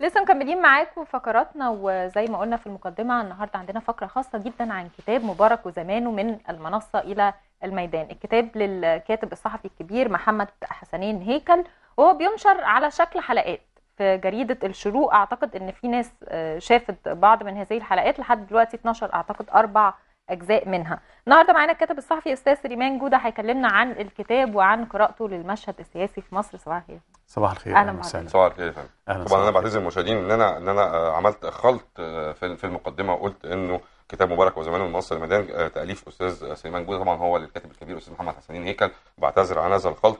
لسه مكملين معاكم فقراتنا وزي ما قلنا في المقدمه النهارده عندنا فقره خاصه جدا عن كتاب مبارك وزمانه من المنصه الى الميدان الكتاب للكاتب الصحفي الكبير محمد حسنين هيكل وهو بينشر على شكل حلقات في جريده الشروق اعتقد ان في ناس آه، شافت بعض من هذه الحلقات لحد دلوقتي اتنشر اعتقد اربع اجزاء منها النهارده معانا الكاتب الصحفي استاذ سليمان جوده هيكلمنا عن الكتاب وعن قراءته للمشهد السياسي في مصر صباح الخير صباح الخير اهلا وسهلا صباح الخير يا فندم طبعا انا بعتذر للمشاهدين ان انا ان انا عملت خلط آه، في المقدمه وقلت انه كتاب مبارك وزمان المصري الميدان آه، تاليف استاذ سليمان جوده طبعا هو الكاتب الكبير استاذ محمد حسنين هيكل بعتذر عن هذا الخلط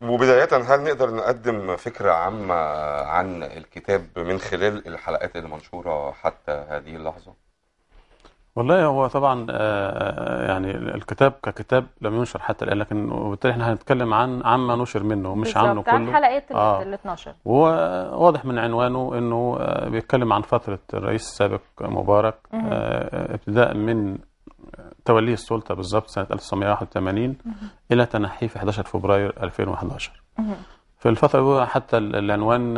وبداية هل نقدر نقدم فكرة عامة عن الكتاب من خلال الحلقات المنشورة حتى هذه اللحظة؟ والله هو طبعا آه، آه، يعني الكتاب ككتاب لم ينشر حتى الان لكن وبالتالي احنا هنتكلم عن عما نشر منه مش عنه كله عن حلقه آه. ال 12 وواضح من عنوانه انه آه، بيتكلم عن فتره الرئيس السابق مبارك آه ابتداء من توليه السلطه بالظبط سنه 1981 الى تنحيه في 11 فبراير 2011 في الفتره دي حتى العنوان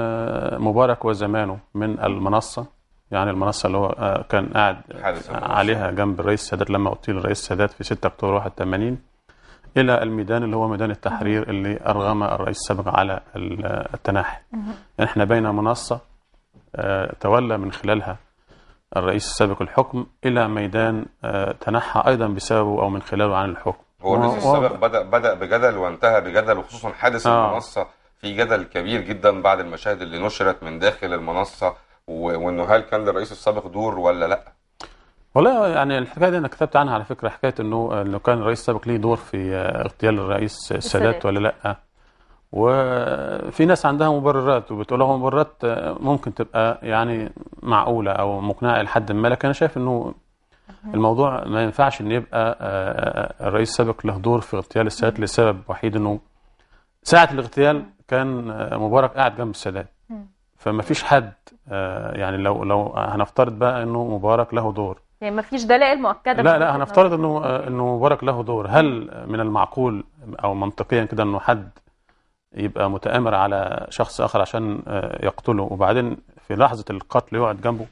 مبارك وزمانه من المنصه يعني المنصه اللي هو آه، كان قاعد عليها جنب الرئيس السادات لما قتل الرئيس السادات في 6 اكتوبر 81 الى الميدان اللي هو ميدان التحرير اللي ارغم الرئيس السابق على التناحي يعني احنا بين منصه آه، تولى من خلالها الرئيس السابق الحكم الى ميدان آه، تنحى ايضا بسببه او من خلاله عن الحكم هو الرئيس السابق بدا بدا بجدل وانتهى بجدل وخصوصا حادث آه. المنصه في جدل كبير جدا بعد المشاهد اللي نشرت من داخل المنصه وانه هل كان للرئيس السابق دور ولا لا؟ والله يعني الحكايه دي انا كتبت عنها على فكره حكايه انه لو كان الرئيس السابق ليه دور في آه، اغتيال الرئيس السادات ولا لا وفي ناس عندها مبررات وبتقول لهم مبررات آه، ممكن تبقى يعني معقوله او مقنعه لحد ما لكن انا شايف انه الموضوع ما ينفعش ان يبقى آه، الرئيس السابق له دور في اغتيال السادات لسبب وحيد انه ساعه الاغتيال كان مبارك قاعد جنب السادات فما فيش حد آه، يعني لو لو هنفترض بقى انه مبارك له دور يعني ما فيش دلائل مؤكده لا لا هنفترض انه آه، انه مبارك له دور هل من المعقول او منطقيا كده انه حد يبقى متآمر على شخص اخر عشان آه، يقتله وبعدين في لحظه القتل يقعد جنبه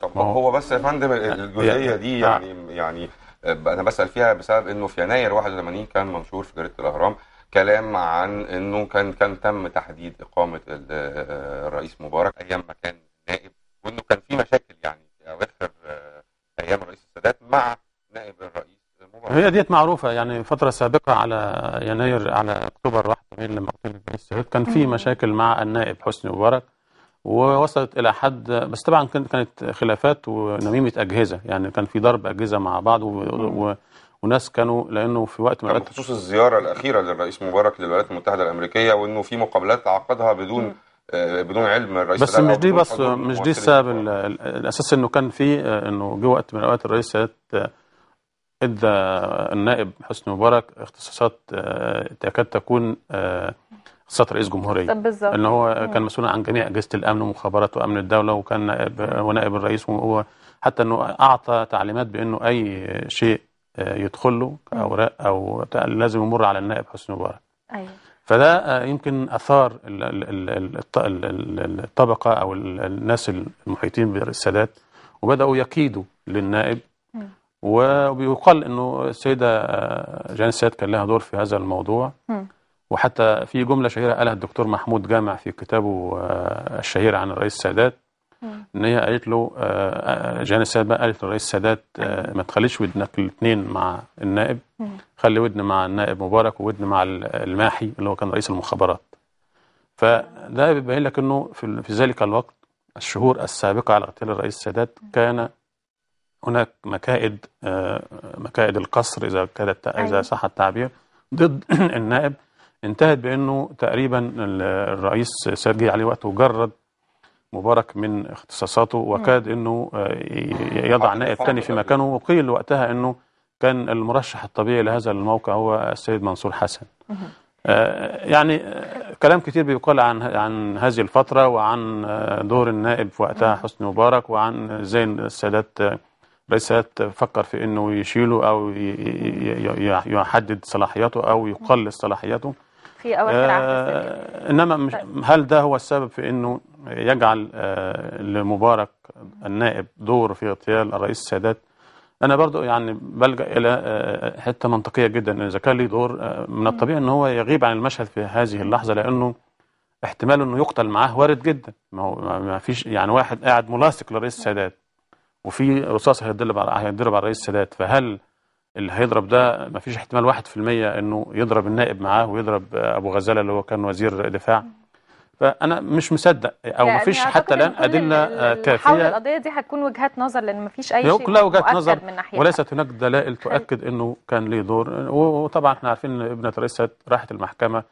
طب هو, هو بس يا فندم يعني الجزئيه دي يعني يعني انا بسال فيها بسبب انه في يناير 81 كان منشور في جريده الاهرام كلام عن انه كان كان تم تحديد اقامه الرئيس مبارك ايام ما كان نائب وانه كان في مشاكل يعني في اواخر آه، ايام الرئيس السادات مع نائب الرئيس مبارك هي ديت معروفه يعني فتره سابقه على يناير على اكتوبر 1 لما قتل الرئيس السادات كان في مشاكل مع النائب حسني مبارك ووصلت الى حد بس طبعا كانت خلافات ونميمه اجهزه يعني كان في ضرب اجهزه مع بعض و... و... وناس كانوا لانه في وقت ما بخصوص الزياره الاخيره للرئيس مبارك للولايات المتحده الامريكيه وانه في مقابلات عقدها بدون آه، بدون علم الرئيس بس مش دي بس مش دي السبب الاساس انه كان في آه، انه جه وقت من الاوقات الرئيس آه، ادى النائب حسني مبارك اختصاصات تكاد تكون اختصاصات رئيس جمهوريه بالظبط ان هو كان مسؤول عن جميع اجهزه الامن ومخابرات وامن الدوله وكان نائب ونائب الرئيس وهو حتى انه اعطى تعليمات بانه اي شيء آه، يدخل له اوراق أو لازم يمر على النائب حسني مبارك أيوة. فده آه، يمكن أثار الطبقة أو الناس المحيطين بالسادات وبدأوا يكيدوا للنائب وبيقال أنه السيدة آه، جان السيد كان لها دور في هذا الموضوع م. وحتى في جملة شهيرة قالها الدكتور محمود جامع في كتابه الشهير عن الرئيس السادات آه. ان هي قالت له آه، آه، جان السادات قالت للرئيس السادات ما تخليش ودنك الاثنين مع النائب خلي ودن مع النائب مبارك وودن مع الماحي اللي هو كان رئيس المخابرات فده بيبين لك انه في, ذلك الوقت الشهور السابقه على اغتيال الرئيس السادات كان هناك مكائد مكائد القصر اذا كادت اذا أيوة. صح التعبير ضد النائب انتهت بانه تقريبا الرئيس سيرجي عليه وقت وجرد مبارك من اختصاصاته وكاد انه آه، يضع نائب ثاني في مكانه وقيل وقتها انه كان المرشح الطبيعي لهذا الموقع هو السيد منصور حسن آه، يعني آه، كلام كتير بيقال عن عن هذه الفترة وعن دور النائب وقتها حسني مبارك وعن ازاي السادات رئيس السادات فكر في انه يشيله او يحدد صلاحياته او يقلص صلاحياته في أواخر آه إنما مش طيب. هل ده هو السبب في أنه يجعل آه لمبارك النائب دور في اغتيال الرئيس السادات أنا برضو يعني بلجأ إلى آه حتة منطقية جدا إذا كان ليه دور آه من الطبيعي أن هو يغيب عن المشهد في هذه اللحظة لأنه احتمال أنه يقتل معاه وارد جدا ما هو ما فيش يعني واحد قاعد ملاصق للرئيس السادات وفي رصاصة هيتضرب على هيتضرب على الرئيس السادات فهل اللي هيضرب ده ما فيش احتمال واحد في المية أنه يضرب النائب معاه ويضرب أبو غزالة اللي هو كان وزير دفاع فانا مش مصدق او يعني مفيش حتى الان ادله كافيه حول القضيه دي هتكون وجهات نظر لان مفيش اي شيء كلها وجهات نظر من ناحية وليست هناك دلائل تؤكد انه كان ليه دور وطبعا احنا عارفين ان ابنه رئيس راحت المحكمه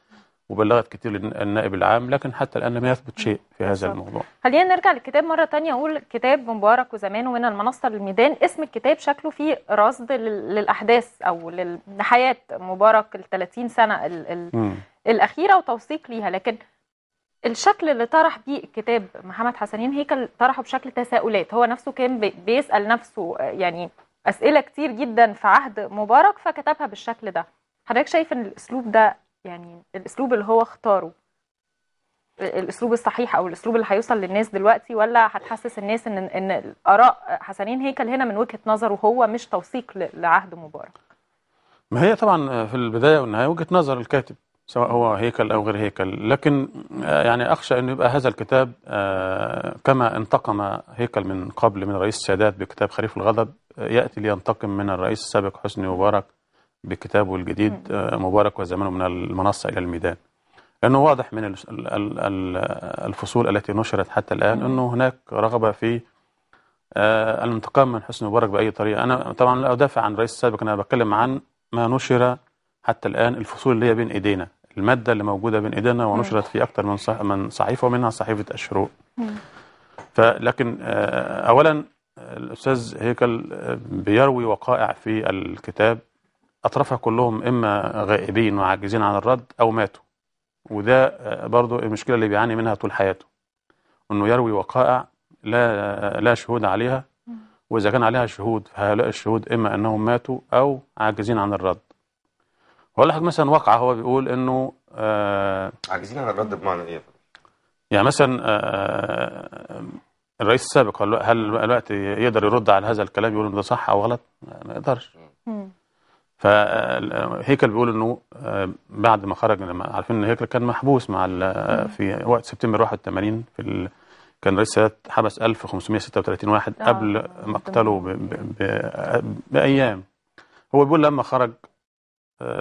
وبلغت كتير النائب العام لكن حتى الآن لم يثبت شيء في هذا الموضوع خلينا نرجع للكتاب مرة تانية أقول كتاب مبارك وزمانه من المنصة للميدان اسم الكتاب شكله فيه رصد للأحداث أو لحياة مبارك ال 30 سنة ال ال الأخيرة وتوثيق ليها لكن الشكل اللي طرح بيه الكتاب محمد حسنين هيكل طرحه بشكل تساؤلات هو نفسه كان بيسأل نفسه يعني أسئلة كتير جدا في عهد مبارك فكتبها بالشكل ده حضرتك شايف ان الاسلوب ده يعني الاسلوب اللي هو اختاره الاسلوب الصحيح او الاسلوب اللي هيوصل للناس دلوقتي ولا هتحسس الناس ان ان اراء حسنين هيكل هنا من وجهه نظره هو مش توثيق لعهد مبارك ما هي طبعا في البدايه والنهايه وجهه نظر الكاتب سواء هو هيكل او غير هيكل لكن يعني اخشى انه يبقى هذا الكتاب آه، كما انتقم هيكل من قبل من الرئيس السادات بكتاب خريف الغضب آه، ياتي لينتقم من الرئيس السابق حسني مبارك بكتابه الجديد آه، مبارك وزمانه من المنصة إلى الميدان لأنه واضح من الفصول التي نشرت حتى الآن أنه هناك رغبة في آه، الانتقام من حسني مبارك بأي طريقة أنا طبعا لا أدافع عن الرئيس السابق أنا بتكلم عن ما نشر حتى الآن الفصول اللي هي بين إيدينا المادة اللي موجودة بين إيدينا ونشرت في أكثر من من صحيفة ومنها صحيفة الشروق فلكن آه، أولا الأستاذ هيكل بيروي وقائع في الكتاب أطرافها كلهم إما غائبين وعاجزين عن الرد أو ماتوا وده برضو المشكلة اللي بيعاني منها طول حياته أنه يروي وقائع لا, لا شهود عليها وإذا كان عليها شهود فهؤلاء الشهود إما أنهم ماتوا أو عاجزين عن الرد هقول لحضرتك مثلا وقع هو بيقول أنه آه عاجزين عن الرد بمعنى إيه؟ يعني مثلا آه, آه، الرئيس السابق هل الوقت يقدر يرد على هذا الكلام يقول ده صح أو غلط؟ ما يقدرش فهيكل بيقول انه آه، بعد ما خرج لما عارفين ان هيكل كان محبوس مع آه، في وقت سبتمبر 81 في كان رئيس السادات حبس 1536 واحد آه، قبل مقتله بايام هو بيقول لما خرج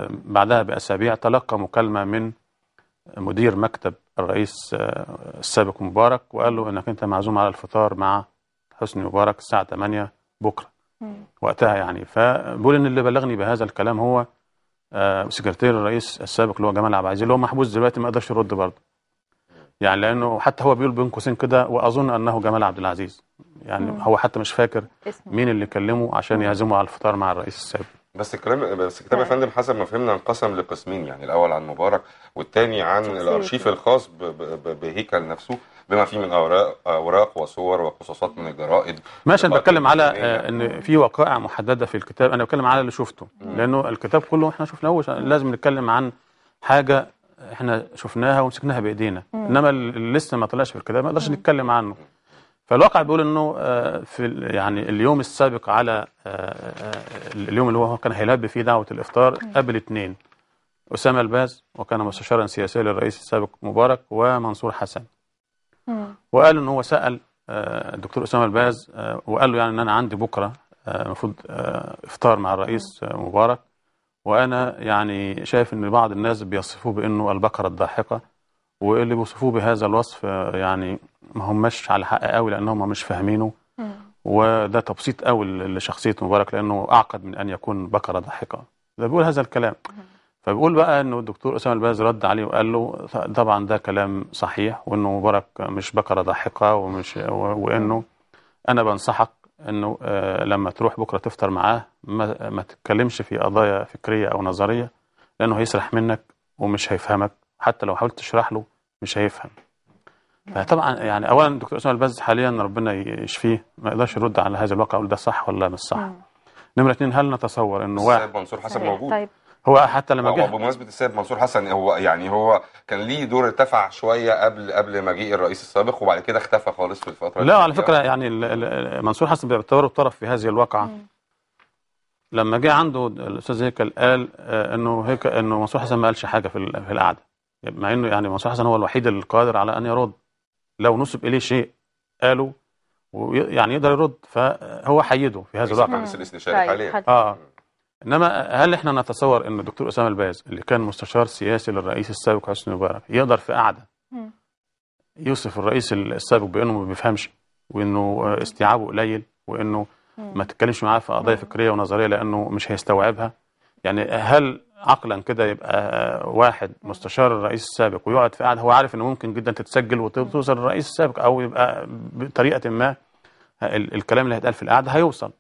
بعدها باسابيع تلقى مكالمه من مدير مكتب الرئيس السابق مبارك وقال له انك انت معزوم على الفطار مع حسني مبارك الساعه 8 بكره وقتها يعني فبقول ان اللي بلغني بهذا الكلام هو آه، سكرتير الرئيس السابق اللي هو جمال عبد العزيز اللي هو محبوس دلوقتي ما قدرش يرد برضه يعني لانه حتى هو بيقول بين قوسين كده واظن انه جمال عبد العزيز يعني مم. هو حتى مش فاكر اسمه. مين اللي كلمه عشان يعزمه على الفطار مع الرئيس السابق بس الكلام بس الكتاب يا فندم حسب ما فهمنا انقسم لقسمين يعني الاول عن مبارك والثاني عن الارشيف الخاص بهيكل نفسه بما فيه من اوراق اوراق وصور وقصصات من الجرائد ماشي انا بتكلم على آه، ان في وقائع محدده في الكتاب انا بتكلم على اللي شفته مم. لانه الكتاب كله احنا شفناه لازم نتكلم عن حاجه احنا شفناها ومسكناها بايدينا مم. انما اللي لسه ما طلعش في الكتاب ما نقدرش نتكلم عنه فالواقع بيقول انه آه، في يعني اليوم السابق على آه، اليوم اللي هو كان هيلبي فيه دعوه الافطار قبل اثنين اسامه الباز وكان مستشارا سياسيا للرئيس السابق مبارك ومنصور حسن آه. وقال ان هو سال آه، الدكتور اسامه الباز آه، وقال له يعني ان انا عندي بكره المفروض افطار مع الرئيس مبارك وانا يعني شايف ان بعض الناس بيصفوه بانه البقره الضاحكه واللي بيوصفوه بهذا الوصف يعني ما هماش على حق قوي لانهم مش فاهمينه وده تبسيط قوي لشخصيه مبارك لانه اعقد من ان يكون بقره ضاحكه ده بيقول هذا الكلام فبيقول بقى انه الدكتور اسامه الباز رد عليه وقال له طبعا ده كلام صحيح وانه مبارك مش بكره ضاحكه ومش وانه انا بنصحك انه آه، لما تروح بكره تفطر معاه ما, ما تتكلمش في قضايا فكريه او نظريه لانه هيسرح منك ومش هيفهمك حتى لو حاولت تشرح له مش هيفهم فطبعا يعني اولا الدكتور اسامه الباز حاليا ربنا يشفيه ما يقدرش يرد على هذا الواقع يقول ده صح ولا مش صح نمره اثنين هل نتصور انه واحد منصور حسب طيب، موجود طيب. هو حتى لما جه بمناسبه السيد منصور حسن هو يعني هو كان ليه دور ارتفع شويه قبل قبل مجيء الرئيس السابق وبعد كده اختفى خالص في الفتره لا على فكره يعني منصور حسن بيعتبره طرف في هذه الواقعه لما جه عنده الاستاذ هيكل قال آه، انه هيك انه منصور حسن ما قالش حاجه في في القعده مع انه يعني منصور حسن هو الوحيد القادر على ان يرد لو نسب اليه شيء قاله ويعني يقدر يرد فهو حيده في هذا الواقع بس الاستشاري طيب، حاليا اه انما هل احنا نتصور ان الدكتور اسامه الباز اللي كان مستشار سياسي للرئيس السابق حسني مبارك يقدر في قعده يوصف الرئيس السابق بانه ما بيفهمش وانه استيعابه قليل وانه ما تتكلمش معاه في قضايا فكريه ونظريه لانه مش هيستوعبها يعني هل عقلا كده يبقى واحد مستشار الرئيس السابق ويقعد في قعده هو عارف انه ممكن جدا تتسجل وتوصل للرئيس السابق او يبقى بطريقه ما الكلام اللي هيتقال في القعده هيوصل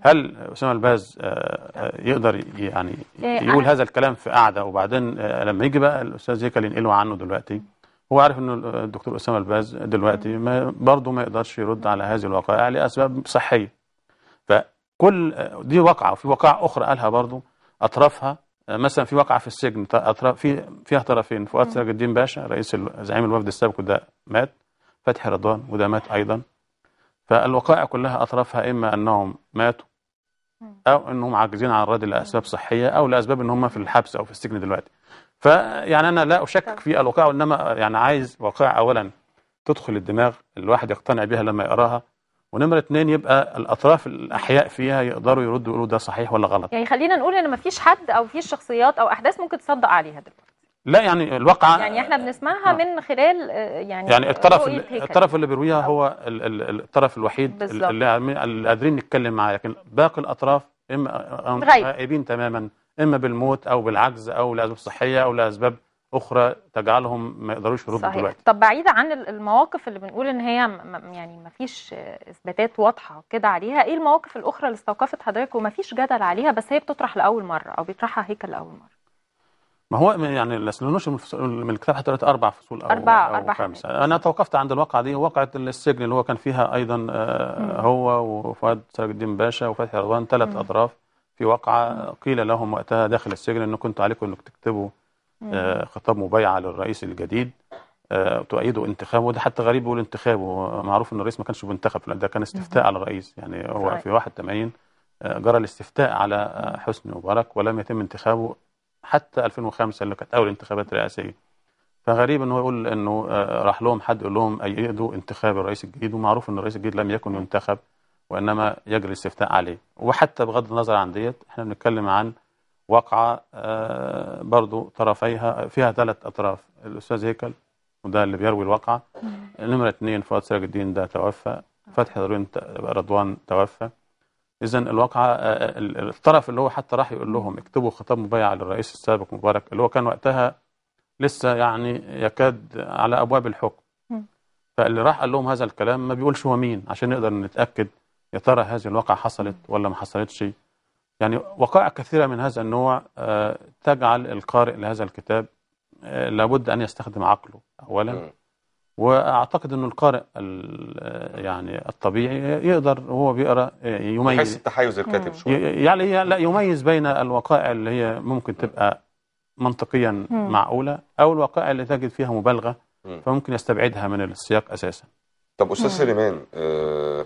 هل أسامة الباز آه، آه، يقدر يعني إيه، يقول هذا الكلام في قعدة وبعدين آه، لما يجي بقى الأستاذ هيكل ينقله عنه دلوقتي هو عارف انه الدكتور أسامة الباز دلوقتي ما برضه ما يقدرش يرد على هذه الوقائع لأسباب صحية فكل دي واقعه وفي وقائع أخرى قالها برضه أطرافها مثلا في واقعه في السجن أطراف في فيها طرفين فؤاد سراج الدين باشا رئيس زعيم الوفد السابق وده مات فتحي رضوان وده مات أيضا فالوقائع كلها أطرافها إما أنهم ماتوا أو أنهم عاجزين عن الرد لأسباب صحية أو لأسباب أن هم في الحبس أو في السجن دلوقتي فيعني أنا لا أشكك طيب. في الوقائع وإنما يعني عايز وقائع أولا تدخل الدماغ الواحد يقتنع بها لما يقراها ونمرة اتنين يبقى الأطراف الأحياء فيها يقدروا يردوا يقولوا ده صحيح ولا غلط يعني خلينا نقول إن مفيش حد أو فيش شخصيات أو أحداث ممكن تصدق عليها دلوقتي لا يعني الواقعة يعني احنا بنسمعها آه. من خلال آه، يعني يعني الطرف الطرف اللي بيرويها هو الطرف الوحيد بالزبط. اللي قادرين نتكلم معاه لكن باقي الاطراف اما آه، آه، غايبين تماما اما بالموت او بالعجز او لاسباب صحيه او لاسباب اخرى تجعلهم ما يقدروش يردوا دلوقتي طب بعيد عن المواقف اللي بنقول ان هي يعني ما فيش اثباتات واضحه كده عليها ايه المواقف الاخرى اللي استوقفت حضرتك وما فيش جدل عليها بس هي بتطرح لاول مره او بيطرحها هيكل لاول مره ما هو يعني الاسلونوش من الكتاب حتى اربع فصول او اربع أو اربع خمسه انا توقفت عند الواقعه دي واقعه السجن اللي هو كان فيها ايضا آه، هو وفؤاد سراج الدين باشا وفتحي رضوان ثلاث اطراف في واقعه قيل لهم وقتها داخل السجن انه كنت عليكم انك تكتبوا آه، خطاب مبايعه للرئيس الجديد آه، تؤيدوا انتخابه وده حتى غريب يقول انتخابه معروف ان الرئيس ما كانش بينتخب ده كان استفتاء على الرئيس يعني هو في 81 جرى الاستفتاء على حسني مبارك ولم يتم انتخابه حتى 2005 اللي كانت اول انتخابات رئاسيه فغريب ان هو يقول انه آه، راح لهم حد يقول لهم ايدوا انتخاب الرئيس الجديد ومعروف ان الرئيس الجديد لم يكن ينتخب وانما يجري الاستفتاء عليه وحتى بغض النظر عن ديت احنا بنتكلم عن واقعه آه، برضو طرفيها فيها ثلاث اطراف الاستاذ هيكل وده اللي بيروي الواقعه نمره اثنين فؤاد سراج الدين ده توفى فتحي رضوان توفى اذا الواقعه آه، آه، الطرف اللي هو حتى راح يقول لهم اكتبوا خطاب مبايع للرئيس السابق مبارك اللي هو كان وقتها لسه يعني يكاد على ابواب الحكم فاللي راح قال لهم هذا الكلام ما بيقولش هو مين عشان نقدر نتاكد يا ترى هذه الواقعه حصلت ولا ما حصلتش يعني وقائع كثيره من هذا النوع آه، تجعل القارئ لهذا الكتاب لابد ان يستخدم عقله اولا واعتقد انه القارئ يعني الطبيعي يقدر وهو بيقرا يميز يحس التحيز الكاتب شويه يعني لا يميز بين الوقائع اللي هي ممكن تبقى منطقيا مم. معقوله او الوقائع اللي تجد فيها مبالغه مم. فممكن يستبعدها من السياق اساسا طب استاذ سليمان آه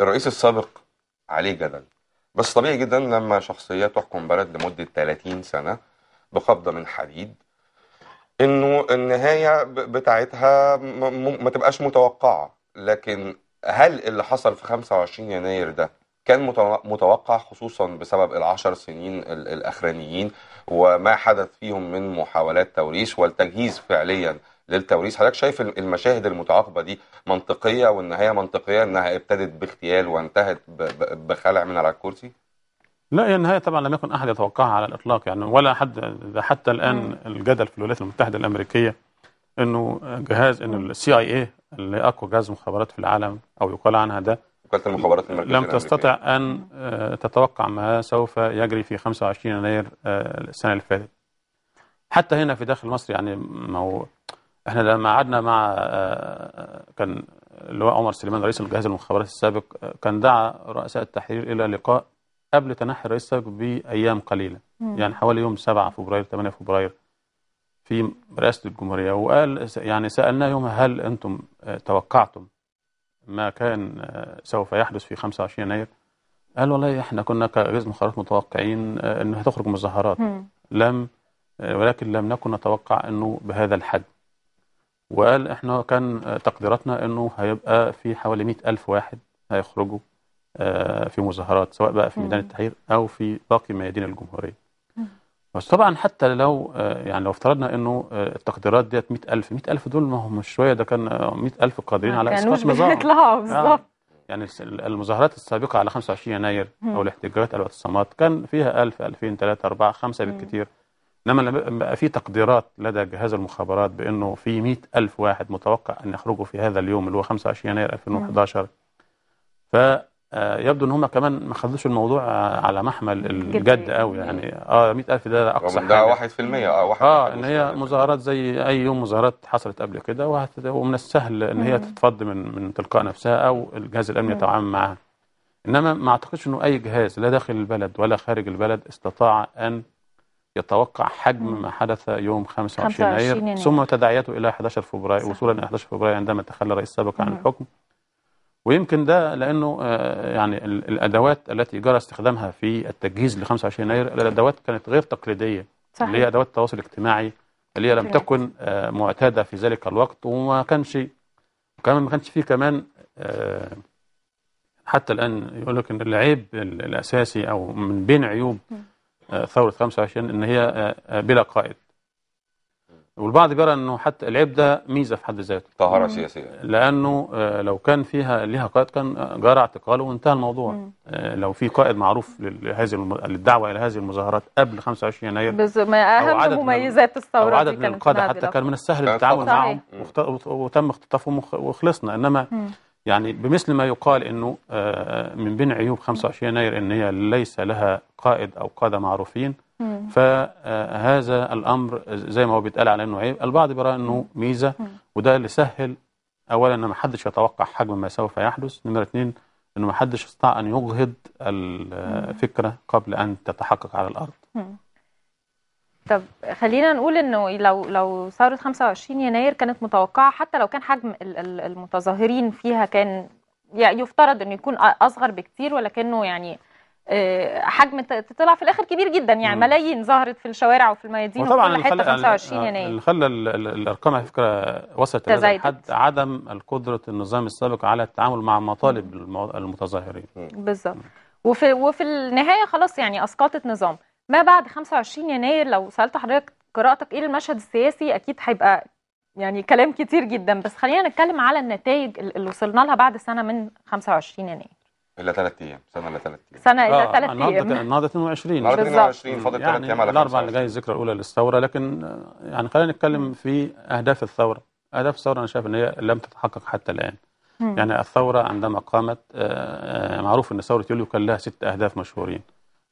الرئيس السابق عليه جدل بس طبيعي جدا لما شخصيه تحكم بلد لمده 30 سنه بقبضه من حديد انه النهايه بتاعتها ما تبقاش متوقعه لكن هل اللي حصل في 25 يناير ده كان متوقع خصوصا بسبب العشر سنين الاخرانيين وما حدث فيهم من محاولات توريث والتجهيز فعليا للتوريث حضرتك شايف المشاهد المتعاقبه دي منطقيه والنهايه منطقيه انها ابتدت باغتيال وانتهت بخلع من على الكرسي لا هي النهاية طبعا لم يكن أحد يتوقعها على الإطلاق يعني ولا حد حتى الآن مم. الجدل في الولايات المتحدة الأمريكية أنه جهاز أن السي اي اي اللي أقوى جهاز مخابرات في العالم أو يقال عنها ده وكالة المخابرات المركزية لم تستطع أن آه، تتوقع ما سوف يجري في 25 يناير آه، السنة اللي فاتت حتى هنا في داخل مصر يعني ما هو احنا لما قعدنا مع آه، كان اللواء عمر سليمان رئيس الجهاز المخابرات السابق كان دعا رؤساء التحرير إلى لقاء قبل تنحي الرئيس بايام قليله مم. يعني حوالي يوم 7 فبراير 8 فبراير في رئاسه الجمهوريه وقال يعني سالناه يومها هل انتم آه، توقعتم ما كان آه، سوف يحدث في 25 يناير قال والله احنا كنا كاجهزه مخابرات متوقعين آه، ان هتخرج مظاهرات لم ولكن لم نكن نتوقع انه بهذا الحجم وقال احنا كان تقديراتنا انه هيبقى في حوالي 100000 واحد هيخرجوا آه، في مظاهرات سواء بقى في ميدان التحرير او في باقي ميادين الجمهوريه بس طبعا حتى لو آه، يعني لو افترضنا انه آه، التقديرات ديت 100000 100000 دول ما هم مش شويه ده كان 100000 قادرين على اسقاط مظاهره بالظبط يعني المظاهرات السابقه على 25 يناير او الاحتجاجات الاعتصامات كان فيها 1000 2000 3 4 5 بالكثير انما لما بقى في تقديرات لدى جهاز المخابرات بانه في 100000 واحد متوقع ان يخرجوا في هذا اليوم اللي هو 25 يناير 2011 ف آه، يبدو ان هم كمان ما خدوش الموضوع آه، على محمل الجد قوي يعني اه 100000 ده اقصى حاجه ده 1% اه 1 اه ان هي يعني. مظاهرات زي اي يوم مظاهرات حصلت قبل كده ومن السهل ان هي تتفض من من تلقاء نفسها او الجهاز الامني يتعامل معاها انما ما اعتقدش انه اي جهاز لا داخل البلد ولا خارج البلد استطاع ان يتوقع حجم ما حدث يوم 25 يناير ثم تداعياته الى 11 فبراير وصولا الى 11 فبراير عندما تخلى الرئيس السابق عن الحكم ويمكن ده لأنه آه، يعني الأدوات التي جرى استخدامها في التجهيز ل 25 يناير الأدوات كانت غير تقليدية صحيح. اللي هي أدوات التواصل الاجتماعي اللي هي لم تكن آه، معتادة في ذلك الوقت وما كانش وكمان ما كانش فيه كمان آه، حتى الآن يقول لك إن العيب الأساسي أو من بين عيوب ثورة 25 إن هي بلا قائد والبعض بيرى أنه حتى العيب ده ميزة في حد ذاته طهارة سياسية لأنه آه، لو كان فيها ليها قائد كان آه، جرى اعتقاله وانتهى الموضوع مم. آه، لو في قائد معروف لهذه للدعوة إلى هذه المظاهرات قبل 25 يناير بس ما أهم مميزات الثورة أو عدد من القادة حتى كان من السهل التعامل معهم وتم اختطافهم وخلصنا إنما مم. يعني بمثل ما يقال انه من بين عيوب 25 يناير ان هي ليس لها قائد او قاده معروفين فهذا الأمر زي ما هو بيتقال على أنه عيب البعض بيرى أنه ميزة وده اللي سهل أولا أن ما حدش يتوقع حجم ما سوف يحدث نمرة اثنين أنه ما حدش استطاع أن يجهض الفكرة قبل أن تتحقق على الأرض طب خلينا نقول انه لو لو ثوره 25 يناير كانت متوقعه حتى لو كان حجم المتظاهرين فيها كان يفترض انه يكون اصغر بكثير ولكنه يعني آه، حجم طلع في الاخر كبير جدا يعني ملايين ظهرت في الشوارع وفي الميادين وفي كل حته 25 يناير آه، اللي خلى الارقام على فكره وصلت الى حد عدم قدره النظام السابق على التعامل مع مطالب المتظاهرين بالظبط وفي وفي النهايه خلاص يعني اسقطت نظام ما بعد 25 يناير لو سالت حضرتك قراءتك ايه للمشهد السياسي اكيد هيبقى يعني كلام كتير جدا بس خلينا نتكلم على النتائج اللي وصلنا لها بعد سنه من 25 يناير الا ثلاث ايام سنه الا ثلاث ايام سنه الا ثلاث آه، ايام النهارده 22 النهارده 22 فاضل ثلاث يعني ايام على الاربع اللي جاي الذكرى الاولى للثوره لكن آه، يعني خلينا نتكلم في اهداف الثوره اهداف الثوره انا شايف ان هي لم تتحقق حتى الان يعني الثوره عندما قامت آه، معروف ان ثوره يوليو كان لها ست اهداف مشهورين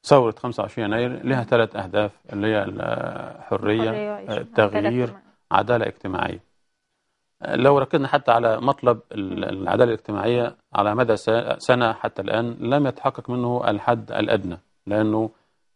ثوره 25 يناير لها ثلاث اهداف اللي هي الحريه التغيير عداله اجتماعيه لو ركزنا حتى على مطلب العدالة الاجتماعية على مدى سنة حتى الآن لم يتحقق منه الحد الأدنى لأنه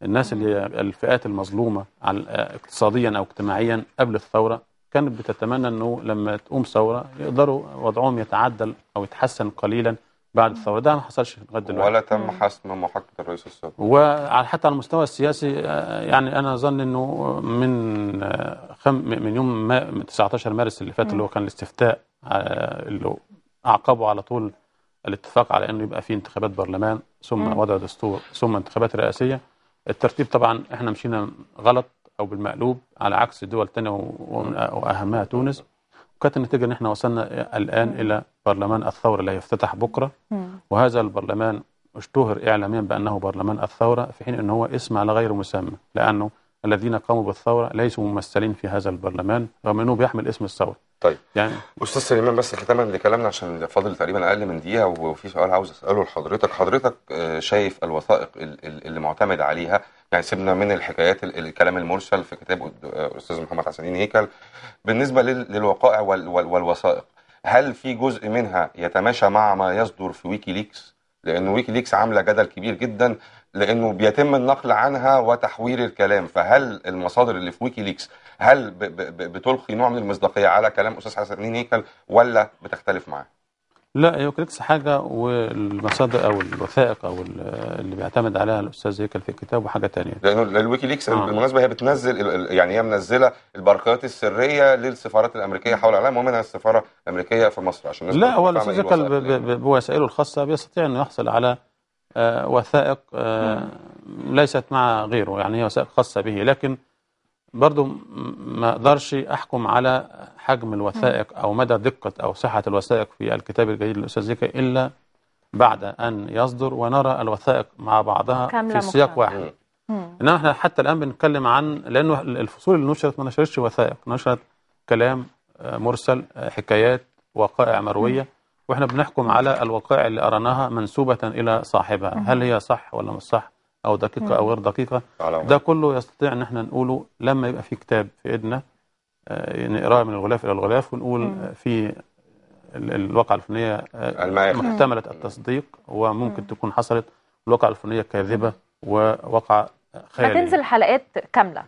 الناس اللي الفئات المظلومة اقتصاديا أو اجتماعيا قبل الثورة كانت بتتمنى أنه لما تقوم ثورة يقدروا وضعهم يتعدل أو يتحسن قليلا بعد الثوره ده ما حصلش لغايه دلوقتي ولا تم حسم محاكمه الرئيس السابق وحتى على المستوى السياسي آه، يعني انا اظن انه من آه، خم من يوم ما 19 مارس اللي فات اللي هو كان الاستفتاء آه، اللي اعقبه على طول الاتفاق على انه يبقى في انتخابات برلمان ثم وضع دستور ثم انتخابات رئاسيه الترتيب طبعا احنا مشينا غلط او بالمقلوب على عكس الدول الثانيه واهمها تونس وكانت النتيجة أن احنا وصلنا الآن م. إلى برلمان الثورة اللي هيفتتح بكرة م. وهذا البرلمان اشتهر إعلاميا بأنه برلمان الثورة في حين أنه هو اسم على غير مسمى لأنه الذين قاموا بالثورة ليسوا ممثلين في هذا البرلمان رغم أنه بيحمل اسم الثورة طيب يعني أستاذ سليمان بس ختاما لكلامنا عشان فاضل تقريبا أقل من دقيقة وفي سؤال عاوز أسأله لحضرتك حضرتك آه، شايف الوثائق اللي معتمد عليها يعني سيبنا من الحكايات الكلام المرسل في كتاب آه، أستاذ محمد حسنين هيكل بالنسبة للوقائع والوثائق هل في جزء منها يتماشى مع ما يصدر في ويكي ليكس؟ لأن ويكي ليكس عاملة جدل كبير جدا لانه بيتم النقل عنها وتحويل الكلام فهل المصادر اللي في ويكي ليكس هل بتلقي نوع من المصداقيه على كلام استاذ حسن هيكل ولا بتختلف معاه؟ لا ويكي ليكس حاجه والمصادر او الوثائق او اللي بيعتمد عليها الاستاذ هيكل في الكتاب وحاجه ثانيه لانه الويكيليكس ليكس آه. بالمناسبه هي بتنزل يعني هي منزله البرقيات السريه للسفارات الامريكيه حول العالم ومنها السفاره الامريكيه في مصر عشان لا هو إيه الاستاذ هيكل بوسائله الخاصه بيستطيع انه يحصل على آه، وثائق آه، نعم. ليست مع غيره يعني هي وثائق خاصة به لكن برضو ما أقدرش أحكم على حجم الوثائق نعم. أو مدى دقة أو صحة الوثائق في الكتاب الجديد للأستاذ زكي إلا بعد أن يصدر ونرى الوثائق مع بعضها في سياق واحد نعم. إنما إحنا حتى الآن بنتكلم عن لأنه الفصول اللي نشرت ما نشرتش وثائق نشرت كلام آه، مرسل حكايات وقائع مروية واحنا بنحكم على الوقائع اللي أرناها منسوبة إلى صاحبها هل هي صح ولا مش صح أو دقيقة أو غير دقيقة ده كله يستطيع أن احنا نقوله لما يبقى في كتاب في إيدنا آه، نقراه يعني من الغلاف إلى الغلاف ونقول في الواقعة الفلانية آه، محتملة التصديق وممكن تكون حصلت الواقعة الفلانية كاذبة وواقعة خيالي هتنزل حلقات كاملة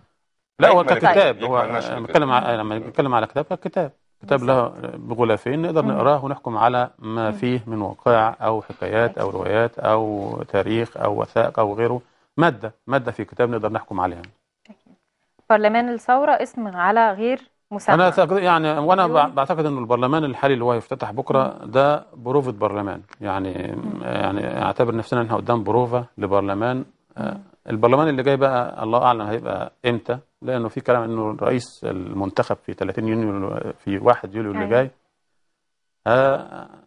لا هو ككتاب هو بتكلم لما نتكلم على كتاب ككتاب كتاب له بغلافين نقدر نقراه ونحكم على ما فيه من واقع أو حكايات أو روايات أو تاريخ أو وثائق أو غيره مادة مادة في كتاب نقدر نحكم عليها برلمان الثورة اسم على غير مسمى أنا يعني وأنا أيوه. بعتقد أن البرلمان الحالي اللي هو هيفتتح بكرة ده بروفة برلمان يعني يعني أعتبر نفسنا إن إحنا قدام بروفة لبرلمان آه، البرلمان اللي جاي بقى الله اعلم هيبقى امتى لانه في كلام انه رئيس المنتخب في 30 يونيو في 1 يوليو اللي أيوة. جاي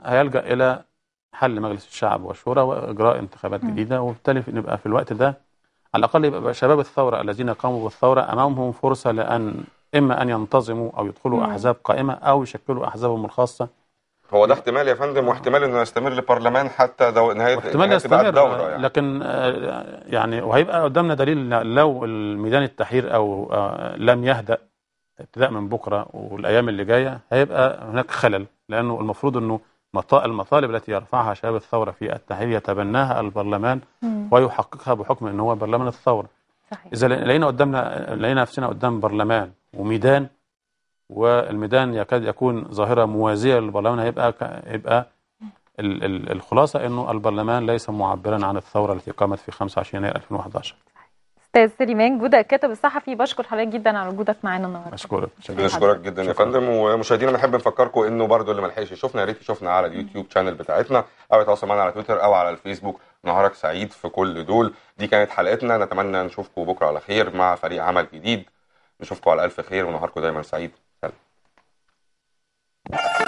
هيلجا الى حل مجلس الشعب والشورى واجراء انتخابات جديده وبالتالي نبقى في الوقت ده على الاقل يبقى شباب الثوره الذين قاموا بالثوره امامهم فرصه لان اما ان ينتظموا او يدخلوا احزاب قائمه او يشكلوا احزابهم الخاصه هو ده احتمال يا فندم واحتمال انه يستمر البرلمان حتى دو... نهايه احتمال يستمر الدورة يعني. لكن آه، يعني وهيبقى قدامنا دليل لو الميدان التحرير او آه، لم يهدأ ابتداء من بكره والايام اللي جايه هيبقى هناك خلل لانه المفروض انه المطالب التي يرفعها شباب الثوره في التحرير يتبناها البرلمان ويحققها بحكم ان هو برلمان الثوره صحيح. اذا لقينا قدامنا لقينا نفسنا قدام برلمان وميدان والميدان يكاد يكون ظاهرة موازية للبرلمان هيبقى يبقى الخلاصة أنه البرلمان ليس معبرا عن الثورة التي قامت في 25 يناير 2011 استاذ سليمان جوده الكاتب الصحفي بشكر حضرتك جدا على وجودك معانا النهارده بشكرك بنشكرك جدا يا فندم ومشاهدينا بنحب نفكركم انه برضو اللي ما لحقش يشوفنا يا ريت يشوفنا على اليوتيوب شانل بتاعتنا او يتواصل معنا على تويتر او على الفيسبوك نهارك سعيد في كل دول دي كانت حلقتنا نتمنى نشوفكم بكره على خير مع فريق عمل جديد نشوفكم على الف خير ونهاركم دايما سعيد you